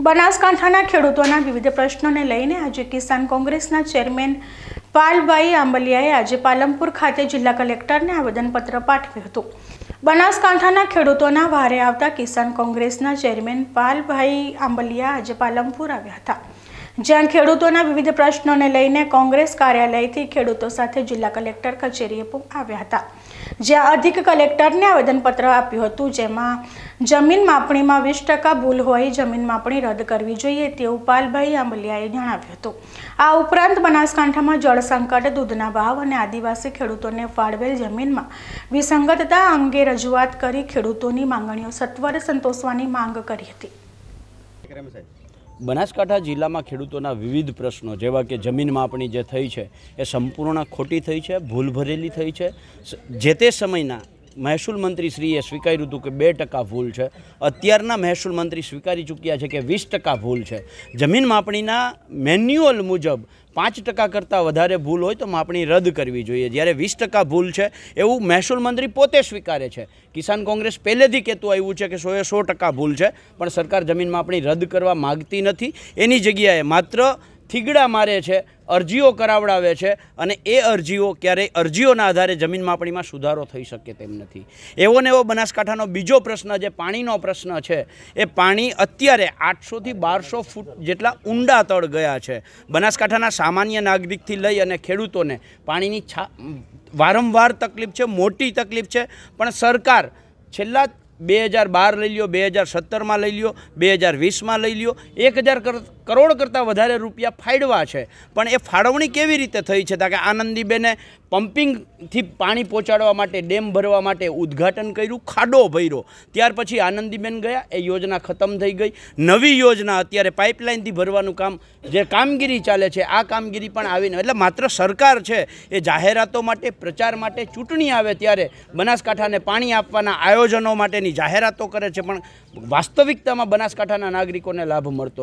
બનાસકાંઠાના ખેડૂતોના વિવિધ પ્રશ્નોને લઈને આજે કિસાન કોંગ્રેસના ચેરમેન પાલભાઈ આંબલિયાએ આજે પાલમપુર ખાતે જિલ્લા કલેક્ટરને આવેદનપત્ર પાઠવ્યું હતું બનાસકાંઠાના ખેડૂતોના ભારે આવતા કિસાન કોંગ્રેસના ચેરમેન પાલભાઈ આંબલિયા આજે પાલમપુર આવ્યા હતા જ્યાં ખેડૂતોના વિવિધ પ્રશ્નોને લઈને કોંગ્રેસ કાર્યાલયથી ખેડૂતો સાથે જિલ્લા કલેક્ટર કચેરીએ પણ આવ્યા હતા જ્યાં અધિક કલેક્ટરને આવેદનપત્ર આપ્યું હતું જેમાં જમીન માપણીમાં વીસ ટકા ભૂલ હોય જમીન માપણી રદ કરવી જોઈએ તેવું પાલભાઈ આંબલિયાએ જણાવ્યું હતું આ ઉપરાંત બનાસકાંઠામાં જળસંકટ દૂધના ભાવ અને આદિવાસી ખેડૂતોને ફાળવેલ જમીનમાં વિસંગતતા અંગે રજૂઆત કરી ખેડૂતોની માંગણીઓ સત્વરે સંતોષવાની માંગ કરી હતી બનાસકાંઠા જિલ્લામાં ખેડૂતોના વિવિધ પ્રશ્નો જેવા કે જમીન માપણી જે થઈ છે એ સંપૂર્ણ ખોટી થઈ છે ભૂલ ભરેલી થઈ છે જે તે સમયના મહેસૂલ મંત્રીશ્રીએ સ્વીકાર્યું હતું કે બે ટકા ભૂલ છે અત્યારના મહેસૂલ મંત્રી સ્વીકારી ચૂક્યા છે કે વીસ ટકા ભૂલ છે જમીન માપણીના મેન્યુઅલ મુજબ પાંચ ટકા કરતાં વધારે ભૂલ હોય તો માપણી રદ કરવી જોઈએ જ્યારે વીસ ટકા ભૂલ છે એવું મહેસૂલ મંત્રી પોતે સ્વીકારે છે કિસાન કોંગ્રેસ પહેલેથી કહેતું આવ્યું છે કે સોએ સો ટકા ભૂલ છે પણ સરકાર જમીન માપણી રદ કરવા માગતી નથી એની જગ્યાએ માત્ર થીગડા મારે છે અરજીઓ કરાવડાવે છે અને એ અરજીઓ ક્યારેય અરજીઓના આધારે જમીન માપણીમાં સુધારો થઈ શકે તેમ નથી એવો ને એવો બનાસકાંઠાનો બીજો પ્રશ્ન જે પાણીનો પ્રશ્ન છે એ પાણી અત્યારે આઠસોથી બારસો ફૂટ જેટલા ઊંડા તળ ગયા છે બનાસકાંઠાના સામાન્ય નાગરિકથી લઈ અને ખેડૂતોને પાણીની છા વારંવાર તકલીફ છે મોટી તકલીફ છે પણ સરકાર છેલ્લા બે હજાર બાર લઈ લ્યો બે હજાર સત્તરમાં લઈ લ્યો બે હજાર વીસમાં લઈ લ્યો એક હજાર કરોડ કરતાં વધારે રૂપિયા ફાળવા છે પણ એ ફાળવણી કેવી રીતે થઈ છે કે આનંદીબેને પમ્પિંગથી પાણી પહોંચાડવા માટે ડેમ ભરવા માટે ઉદ્ઘાટન કર્યું ખાડો ભર્યો ત્યાર પછી આનંદીબેન ગયા એ યોજના ખતમ થઈ ગઈ નવી યોજના અત્યારે પાઇપલાઇનથી ભરવાનું કામ જે કામગીરી ચાલે છે આ કામગીરી પણ આવીને એટલે માત્ર સરકાર છે એ જાહેરાતો માટે પ્રચાર માટે ચૂંટણી આવે ત્યારે બનાસકાંઠાને પાણી આપવાના આયોજનો માટેની જાહેરાતો કરે છે પણ વાસ્તવિકતામાં બનાસકાંઠાના નાગરિકોને લાભ મળતો